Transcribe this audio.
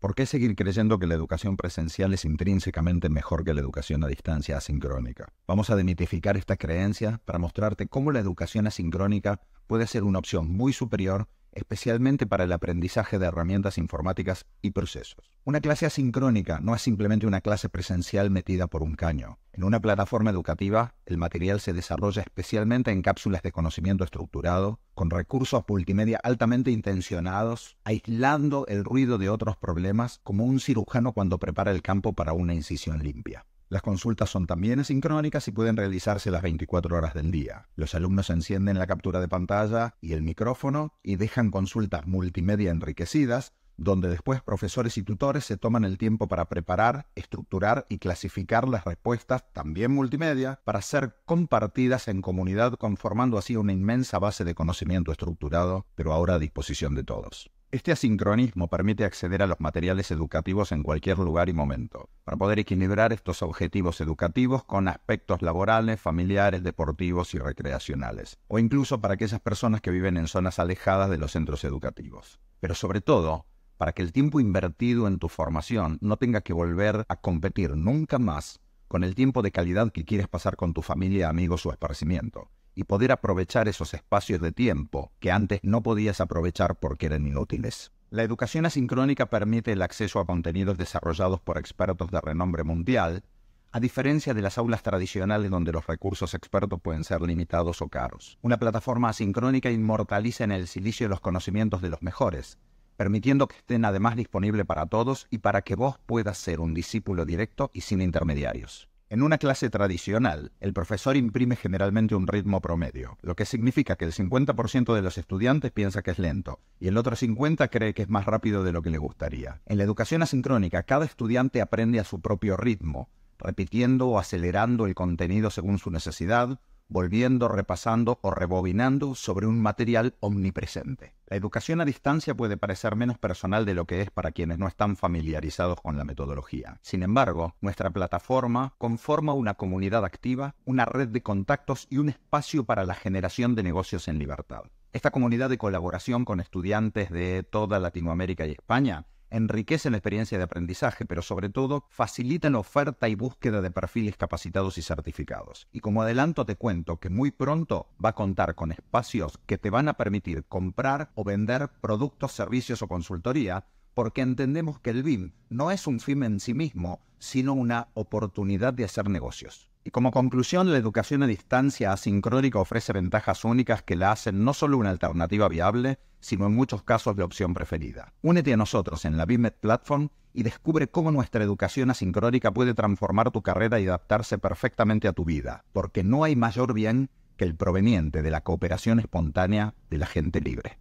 ¿Por qué seguir creyendo que la educación presencial es intrínsecamente mejor que la educación a distancia asincrónica? Vamos a demitificar esta creencia para mostrarte cómo la educación asincrónica puede ser una opción muy superior, especialmente para el aprendizaje de herramientas informáticas y procesos. Una clase asincrónica no es simplemente una clase presencial metida por un caño. En una plataforma educativa, el material se desarrolla especialmente en cápsulas de conocimiento estructurado, con recursos multimedia altamente intencionados, aislando el ruido de otros problemas como un cirujano cuando prepara el campo para una incisión limpia. Las consultas son también asincrónicas y pueden realizarse las 24 horas del día. Los alumnos encienden la captura de pantalla y el micrófono y dejan consultas multimedia enriquecidas, donde después profesores y tutores se toman el tiempo para preparar, estructurar y clasificar las respuestas, también multimedia, para ser compartidas en comunidad, conformando así una inmensa base de conocimiento estructurado, pero ahora a disposición de todos. Este asincronismo permite acceder a los materiales educativos en cualquier lugar y momento, para poder equilibrar estos objetivos educativos con aspectos laborales, familiares, deportivos y recreacionales, o incluso para aquellas personas que viven en zonas alejadas de los centros educativos. Pero sobre todo, para que el tiempo invertido en tu formación no tenga que volver a competir nunca más con el tiempo de calidad que quieres pasar con tu familia, amigos o esparcimiento, y poder aprovechar esos espacios de tiempo que antes no podías aprovechar porque eran inútiles. La educación asincrónica permite el acceso a contenidos desarrollados por expertos de renombre mundial, a diferencia de las aulas tradicionales donde los recursos expertos pueden ser limitados o caros. Una plataforma asincrónica inmortaliza en el silicio los conocimientos de los mejores, permitiendo que estén además disponibles para todos y para que vos puedas ser un discípulo directo y sin intermediarios. En una clase tradicional, el profesor imprime generalmente un ritmo promedio, lo que significa que el 50% de los estudiantes piensa que es lento y el otro 50% cree que es más rápido de lo que le gustaría. En la educación asincrónica, cada estudiante aprende a su propio ritmo, repitiendo o acelerando el contenido según su necesidad volviendo, repasando o rebobinando sobre un material omnipresente. La educación a distancia puede parecer menos personal de lo que es para quienes no están familiarizados con la metodología. Sin embargo, nuestra plataforma conforma una comunidad activa, una red de contactos y un espacio para la generación de negocios en libertad. Esta comunidad de colaboración con estudiantes de toda Latinoamérica y España enriquecen la experiencia de aprendizaje, pero sobre todo facilitan oferta y búsqueda de perfiles capacitados y certificados. Y como adelanto te cuento que muy pronto va a contar con espacios que te van a permitir comprar o vender productos, servicios o consultoría, porque entendemos que el BIM no es un fin en sí mismo, sino una oportunidad de hacer negocios como conclusión, la educación a distancia asincrónica ofrece ventajas únicas que la hacen no solo una alternativa viable, sino en muchos casos la opción preferida. Únete a nosotros en la BIMET Platform y descubre cómo nuestra educación asincrónica puede transformar tu carrera y adaptarse perfectamente a tu vida, porque no hay mayor bien que el proveniente de la cooperación espontánea de la gente libre.